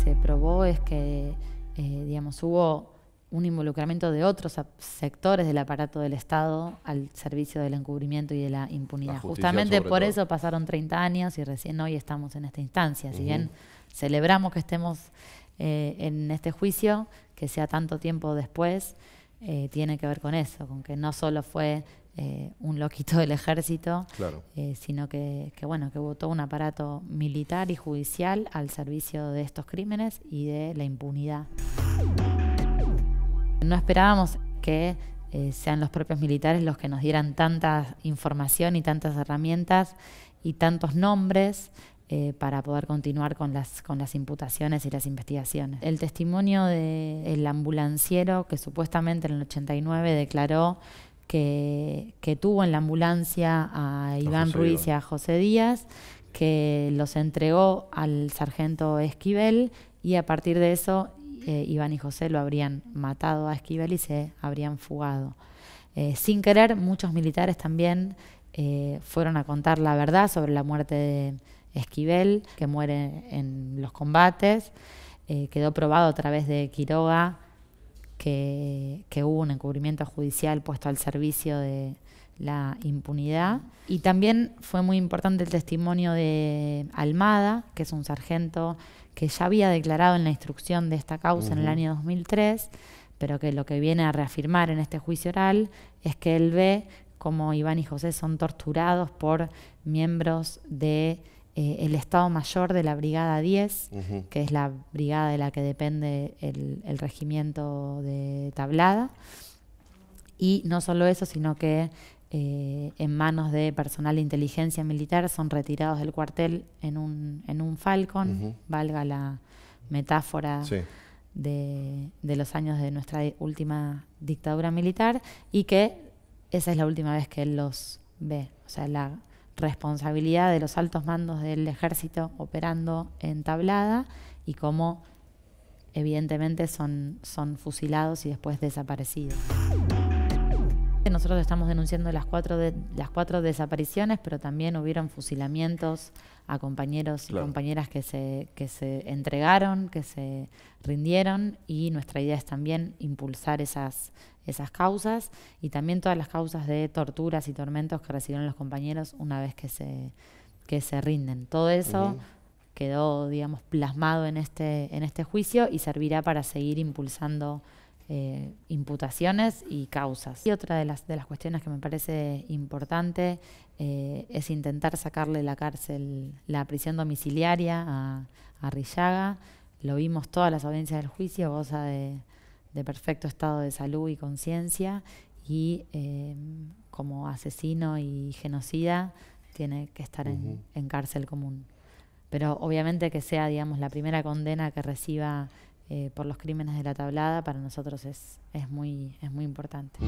se probó es que, eh, digamos, hubo un involucramiento de otros sectores del aparato del Estado al servicio del encubrimiento y de la impunidad. Justamente por eso pasaron 30 años y recién hoy estamos en esta instancia. Si bien celebramos que estemos eh, en este juicio, que sea tanto tiempo después, eh, tiene que ver con eso, con que no solo fue eh, un loquito del ejército, eh, sino que, que, bueno, que votó un aparato militar y judicial al servicio de estos crímenes y de la impunidad. No esperábamos que sean los propios militares los que nos dieran tanta información y tantas herramientas y tantos nombres eh, para poder continuar con las, con las imputaciones y las investigaciones. El testimonio del ambulanciero que supuestamente en el 89 declaró que, tuvo en la ambulancia a Iván Ruiz y a José Díaz, que los entregó al sargento Esquivel y a partir de eso eh, Iván y José lo habrían matado a Esquivel y se habrían fugado. Eh, sin querer, muchos militares también fueron a contar la verdad sobre la muerte de Esquivel, que muere en los combates. Eh, quedó probado a través de Quiroga que, hubo un encubrimiento judicial puesto al servicio de la impunidad. Y también fue muy importante el testimonio de Almada, que es un sargento que ya había declarado en la instrucción de esta causa en el año 2003, pero que lo que viene a reafirmar en este juicio oral es que él ve como Iván y José son torturados por miembros de eh, el Estado Mayor de la Brigada 10, que es la brigada de la que depende el, regimiento de Tablada. Y no solo eso, sino que eh, en manos de personal de inteligencia militar son retirados del cuartel en un, en Falcon, valga la metáfora de, de, los años de nuestra última dictadura militar, y que esa es la última vez que él los ve. O sea, la, responsabilidad de los altos mandos del ejército operando en tablada y cómo evidentemente son, son fusilados y después desaparecidos. Nosotros estamos denunciando las cuatro, las cuatro desapariciones, pero también hubieron fusilamientos a compañeros y compañeras que se, que se entregaron, que se rindieron, y nuestra idea es también impulsar esas, esas causas y también todas las causas de torturas y tormentos que recibieron los compañeros una vez que se, que se rinden. Todo eso... quedó, digamos, plasmado en este, en este juicio y servirá para seguir impulsando eh, imputaciones y causas. Y otra de las, de las cuestiones que me parece importante eh, es intentar sacarle la cárcel, la prisión domiciliaria a, a Rillaga. Lo vimos todas las audiencias del juicio, goza de, perfecto estado de salud y conciencia y eh, como asesino y genocida tiene que estar en, en cárcel común. Pero obviamente que sea, digamos, la primera condena que reciba eh, por los crímenes de la tablada para nosotros es, es, muy, es muy importante.